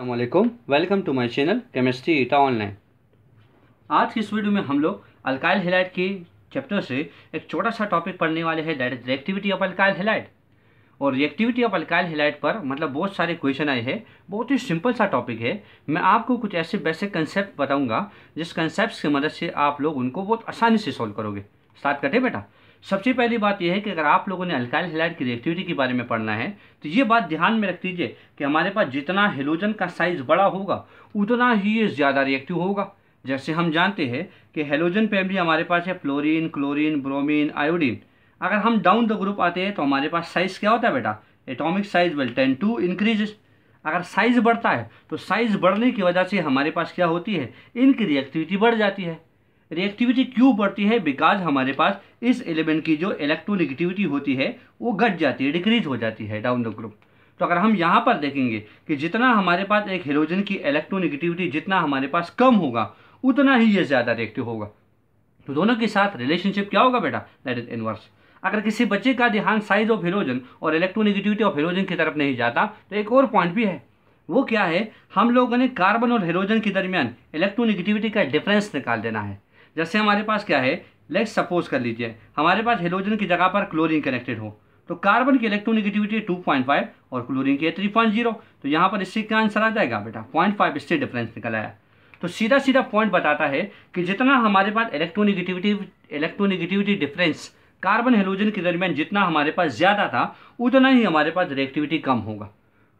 अल्लाम welcome to my channel chemistry ETA online आज की इस वीडियो में हम लोग अल्काइल हेलाइट के चैप्टर से एक छोटा सा टॉपिक पढ़ने वाले हैं that is reactivity of alkyl halide और रिएक्टिविटी ऑफ अल्काइल हेलाइट पर मतलब बहुत सारे क्वेश्चन आए हैं बहुत ही सिंपल सा टॉपिक है मैं आपको कुछ ऐसे बेसिक कंसेप्ट बताऊँगा जिस कंसेप्ट की मदद से आप लोग उनको बहुत आसानी से सॉल्व करोगे स्टार्ट करते बेटा सबसे पहली बात यह है कि अगर आप लोगों ने अल्काइल हेलाइड की रिएक्टिविटी के बारे में पढ़ना है तो ये बात ध्यान में रख दीजिए कि हमारे पास जितना हेलोजन का साइज बड़ा होगा उतना ही ये ज़्यादा रिएक्टिव होगा जैसे हम जानते हैं कि हेलोजन फैमिली हमारे पास है फ्लोरिन क्लोरिन ब्रोमिन आयोडीन अगर हम डाउन द ग्रुप आते हैं तो हमारे पास साइज़ क्या होता है बेटा atomic size will tend to increase अगर साइज़ बढ़ता है तो साइज़ बढ़ने की वजह से हमारे पास क्या होती है इनकी रिएक्टिविटी बढ़ जाती है रिएक्टिविटी क्यों बढ़ती है बिकॉज हमारे पास इस एलिमेंट की जो इलेक्ट्रोनिगेटिविटी होती है वो घट जाती है डिक्रीज हो जाती है डाउन द ग्रुप तो अगर हम यहाँ पर देखेंगे कि जितना हमारे पास एक हेलोजन की इलेक्ट्रोनिगेटिविटी जितना हमारे पास कम होगा उतना ही ये ज़्यादा रिएक्टिव होगा तो दोनों के साथ रिलेशनशिप क्या होगा बेटा दैट इज इनवर्स अगर किसी बच्चे का ध्यान साइज ऑफ हेलोजन और इलेक्ट्रोनिगेटिविटी ऑफ हेलोजन की तरफ नहीं जाता तो एक और पॉइंट भी है वो क्या है हम लोगों ने कार्बन और हेलोजन के दरमियान इलेक्ट्रोनिगेटिविटी का डिफरेंस निकाल देना है जैसे हमारे पास क्या है लेट सपोज कर लीजिए हमारे पास हेलोजन की जगह पर क्लोरीन कनेक्टेड हो तो कार्बन की इलेक्ट्रोनिगेटिविटी 2.5 और क्लोरीन की है 3.0 तो यहाँ पर इससे क्या आंसर आ जाएगा बेटा 0.5 इससे डिफरेंस निकल आया तो सीधा सीधा पॉइंट बताता है कि जितना हमारे पास electronegativity electronegativity difference carbon halogen के दरमियान जितना हमारे पास ज़्यादा था उतना ही हमारे पास रिएक्टिविटी कम होगा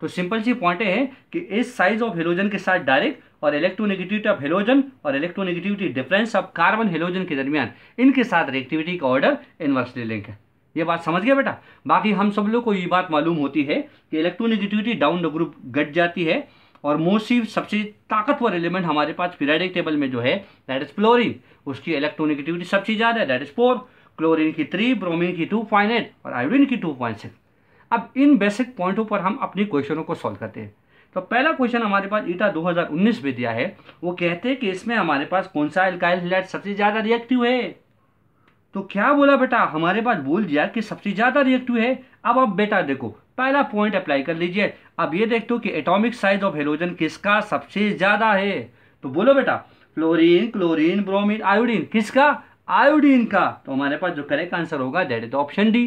तो सिंपल सी पॉइंटें हैं कि इस साइज ऑफ हेलोजन के साथ डायरेक्ट और इलेक्ट्रोनेगेटिविटी ऑफ हेलोजन और electronegativity difference of carbon halogen के दरमियान इनके साथ रिएक्टिविटी का ऑर्डर इनवर्स लिंक है ये बात समझ गया बेटा बाकी हम सब लोग को ये बात मालूम होती है कि इलेक्ट्रोनेगेटिविटी डाउन द ग्रुप घट जाती है और मोस्टली सबसे ताकतवर एलिमेंट हमारे पास पीरियडिक टेबल में जो है दैट इज फ्लोरिन उसकी इलेक्ट्रोनेगेटिविटी सबसे ज़्यादा है दैट इज फोर क्लोरिन की थ्री ब्रोमिन की टू पॉइंट एट और आयोडिन की टू पॉइंट सिक्स अब इन बेसिक पॉइंटों पर हम अपने क्वेश्चनों को सॉल्व करते हैं तो पहला क्वेश्चन हमारे पास ईटा 2019 में दिया है वो कहते हैं कि इसमें हमारे पास कौन सा अल्काइल हिलाइट सबसे ज़्यादा रिएक्टिव है तो क्या बोला बेटा हमारे पास बोल दिया कि सबसे ज़्यादा रिएक्टिव है अब आप बेटा देखो पहला पॉइंट अप्लाई कर लीजिए अब ये देख दो तो कि एटॉमिक साइज ऑफ हेलोजन किसका सबसे ज़्यादा है तो बोलो बेटा फ्लोरीन क्लोरीन ब्रोमिन आयोडीन किसका आयोडीन का तो हमारे पास जो करेक्ट आंसर होगा दैट इज ऑप्शन डी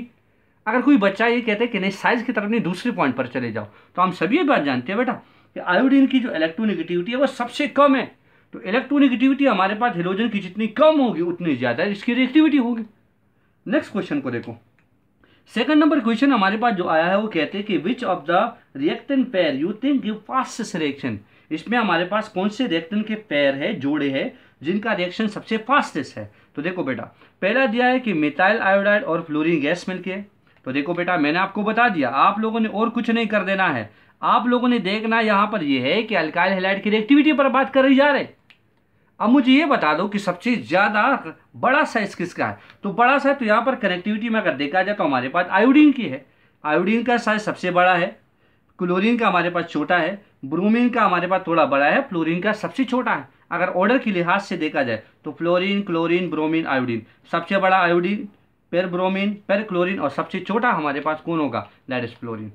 अगर कोई बच्चा ये कहते हैं कि नहीं साइज की तरफ नहीं दूसरे पॉइंट पर चले जाओ तो हम सभी ये बात जानते हैं बेटा कि आयोडीन की जो इलेक्ट्रोनिगेटिविटी है वो सबसे कम है तो इलेक्ट्रोनिगेटिविटी हमारे पास हेलोजन की जितनी कम होगी उतनी ज़्यादा इसकी रिएक्टिविटी होगी नेक्स्ट क्वेश्चन को देखो सेकंड नंबर क्वेश्चन हमारे पास जो आया है वो कहते हैं कि which of the reactant pair you think give fastest reaction इसमें हमारे पास कौन से रिएक्टन के पैर है जोड़े हैं जिनका रिएक्शन सबसे फास्टेस्ट है तो देखो बेटा पहला दिया है कि मिथाइल आयोडाइड और फ्लोरिन गैस मिलके तो देखो बेटा मैंने आपको बता दिया आप लोगों ने और कुछ नहीं कर देना है आप लोगों ने देखना यहाँ पर यह है कि अल्काइल हेलाइट की रिएक्टिविटी पर बात करी जा रही अब मुझे ये बता दो कि सबसे ज़्यादा बड़ा साइज किसका है तो बड़ा साइज तो यहाँ पर कनेक्टिविटी में अगर देखा जाए तो हमारे पास आयोडीन की है आयोडीन का साइज सबसे बड़ा है क्लोरीन का हमारे पास छोटा है ब्रोमीन का हमारे पास थोड़ा बड़ा है फ्लोरीन का सबसे छोटा है अगर ऑर्डर के लिहाज से देखा जाए तो फ्लोरीन क्लोरीन ब्रोमीन आयोडीन सबसे बड़ा आयोडीन पेर ब्रोमिन पेर क्लोरिन और सबसे छोटा हमारे पास कौन होगा दैट इज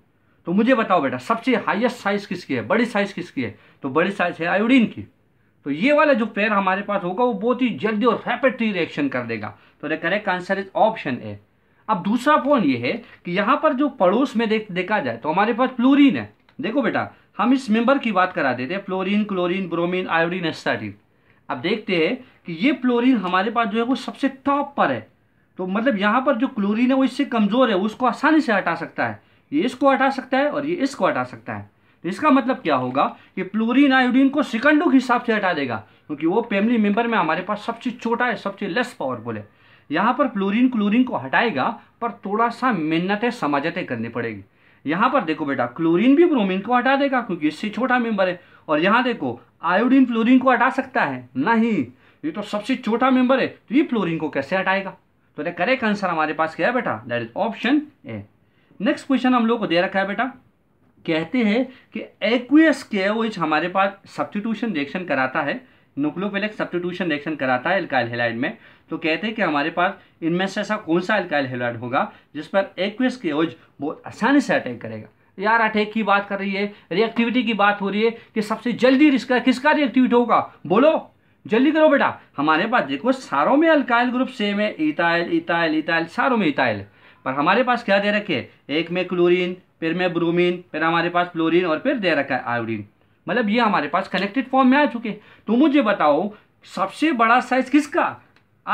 तो मुझे बताओ बेटा सबसे हाईएस्ट साइज किसकी है बड़ी साइज किसकी है तो बड़ी साइज है आयोडीन की तो ये वाला जो पेयर हमारे पास होगा वो बहुत ही जल्दी और रैपिडली रिएक्शन कर देगा तो the correct answer is option A अब दूसरा पॉइंट ये है कि यहाँ पर जो पड़ोस में देख देखा जाए तो हमारे पास फ्लोरीन है देखो बेटा हम इस मेंबर की बात करा देते हैं fluorine chlorine bromine iodine astatine अब देखते हैं कि ये फ्लोरीन हमारे पास जो है वो सबसे टॉप पर है तो मतलब यहाँ पर जो क्लोरीन है वो इससे कमज़ोर है उसको आसानी से हटा सकता है ये इसको हटा सकता है और ये इसको हटा सकता है तो इसका मतलब क्या होगा कि क्लोरीन आयोडीन को सिकंडों के हिसाब से हटा देगा क्योंकि वो फैमिली मेंबर में हमारे पास सबसे छोटा है सबसे लेस पावरफुल है यहाँ पर क्लोरीन क्लोरीन को हटाएगा पर थोड़ा सा मेहनतें समाजतें करनी पड़ेगी यहाँ पर देखो बेटा क्लोरीन भी ब्रोमीन को हटा देगा क्योंकि इससे छोटा मेंबर है और यहाँ देखो आयोडीन फ्लोरीन को हटा सकता है नहीं ये तो सबसे छोटा मेंबर है तो ये फ्लोरीन को कैसे हटाएगा तो अरे करेक्ट आंसर हमारे पास क्या है बेटा that is option A next question हम लोग को दे रखा है बेटा कहते हैं कि एक्वियस केओएच हमारे पास सब्सटीट्यूशन रिएक्शन कराता है न्यूक्लियोफिलिक सब्सटीट्यूशन रिएक्शन कराता है एल्काइल हेलाइड में तो कहते हैं कि हमारे पास इनमें से ऐसा कौन सा एल्काइल हेलाइड होगा जिस पर एक्वियस ओज बहुत आसानी से अटैक करेगा यार अटैक की बात कर रही है रिएक्टिविटी की बात हो रही है कि सबसे जल्दी रिस्का किसका रिएक्टिविटी होगा बोलो जल्दी करो बेटा हमारे पास देखो सारों में अल्काइल ग्रुप सेम है इथाइल इथाइल इथाइल सारों में इथाइल पर हमारे पास क्या दे रखे है एक में क्लोरीन फिर में ब्रोमीन फिर हमारे पास फ्लोरीन और फिर दे रखा है आयोडीन मतलब ये हमारे पास कनेक्टेड फॉर्म में आ चुके तो मुझे बताओ सबसे बड़ा साइज किसका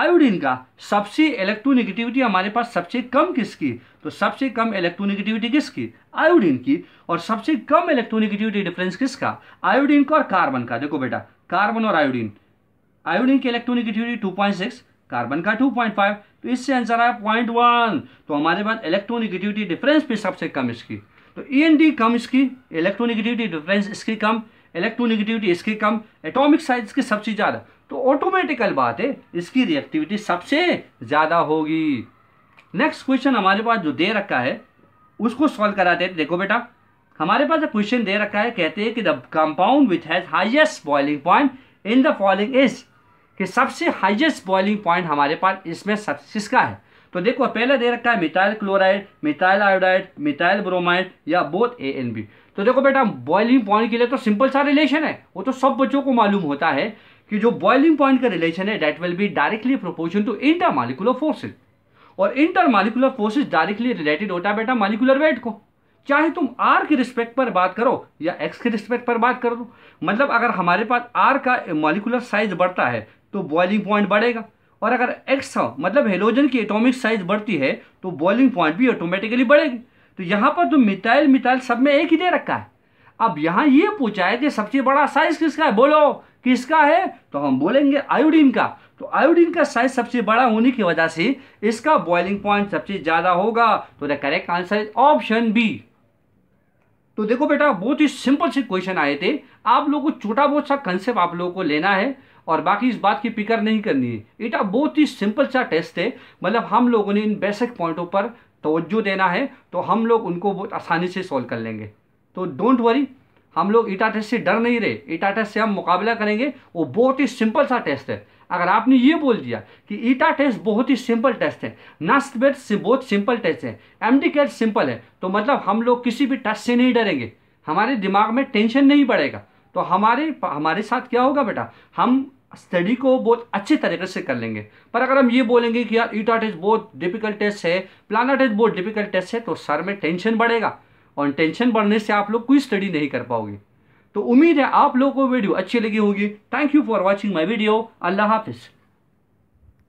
आयोडीन का सबसे इलेक्ट्रोनेगेटिविटी हमारे पास सबसे कम किसकी तो सबसे कम इलेक्ट्रोनेगेटिविटी किसकी आयोडीन की और सबसे कम इलेक्ट्रोनेगेटिविटी डिफरेंस किसका आयोडीन का और कार्बन का देखो बेटा कार्बन और आयोडीन आयोडीन की electronic two point six carbon का 2.5 तो इससे आंसर आया पॉइंट वन तो हमारे पास इलेक्ट्रोनिगेटिविटी डिफरेंस भी सबसे कम इसकी तो ई एन डी कम इसकी इलेक्ट्रोनिगेटिविटी डिफरेंस इसकी कम इलेक्ट्रोनिगेटिविटी इसकी कम एटॉमिक साइज इसकी सबसे ज़्यादा तो ऑटोमेटिकल बात है इसकी रिएक्टिविटी सबसे ज़्यादा होगी नेक्स्ट क्वेश्चन हमारे पास जो दे रखा है उसको सॉल्व कराते हैं देखो बेटा हमारे पास क्वेश्चन दे रखा है कहते हैं कि the compound which has highest boiling point in the following is कि सबसे हाईएस्ट बॉइलिंग पॉइंट हमारे पास इसमें सब किसका है तो देखो पहले दे रखा है methyl chloride methyl iodide methyl bromide या बोथ ए एन बी तो देखो बेटा बॉइलिंग पॉइंट के लिए तो सिंपल सा रिलेशन है वो तो सब बच्चों को मालूम होता है कि जो बॉइलिंग पॉइंट का रिलेशन है that will be directly proportional to intermolecular forces और intermolecular forces directly related होता है बेटा मालिकुलर वेट को चाहे तुम आर के रिस्पेक्ट पर बात करो या एक्स के रिस्पेक्ट पर बात करो मतलब अगर हमारे पास आर का मॉलिकुलर साइज बढ़ता है तो बॉइलिंग पॉइंट बढ़ेगा और अगर एक्स मतलब हेलोजन की एटॉमिक साइज बढ़ती है तो बॉइलिंग पॉइंट भी ऑटोमेटिकली बढ़ेगी तो यहाँ पर तो मिथाइल मिथाइल सब में एक ही दे रखा है अब यहाँ ये पूछा है कि सबसे बड़ा साइज किसका है बोलो किसका है तो हम बोलेंगे आयोडीन का तो आयोडीन का साइज सबसे बड़ा होने की वजह से इसका बॉइलिंग पॉइंट सबसे ज़्यादा होगा तो the correct answer is option B तो देखो बेटा बहुत ही सिंपल से क्वेश्चन आए थे आप लोगों को छोटा बहुत सा कंसेप्ट आप लोगों को लेना है और बाकी इस बात की फिक्र नहीं करनी है इटा बहुत ही सिंपल सा टेस्ट है मतलब हम लोगों ने इन बेसिक पॉइंटों पर तोज्जो देना है तो हम लोग उनको बहुत आसानी से सॉल्व कर लेंगे तो डोंट वरी हम लोग ईटा टेस्ट से डर नहीं रहे ईटा टेस्ट से हम मुकाबला करेंगे वो बहुत ही सिंपल सा टेस्ट है अगर आपने ये बोल दिया कि ईटा टेस्ट बहुत ही सिंपल टेस्ट है बेट से बहुत सिंपल टेस्ट है एम डी कैट सिंपल है तो मतलब हम लोग किसी भी टेस्ट से नहीं डरेंगे हमारे दिमाग में टेंशन नहीं बढ़ेगा तो हमारे हमारे साथ क्या होगा बेटा हम स्टडी को बहुत अच्छे तरीके से कर लेंगे पर अगर हम ये बोलेंगे कि यार ईटा टेस्ट बहुत डिफिकल्ट टेस्ट है प्लाना टेस्ट बहुत डिफिकल्ट टेस्ट है तो सर में टेंशन बढ़ेगा और टेंशन बढ़ने से आप लोग कोई स्टडी नहीं कर पाओगे तो उम्मीद है आप लोगों को वीडियो अच्छी लगी होगी thank you for watching my video अल्लाह हाफिज़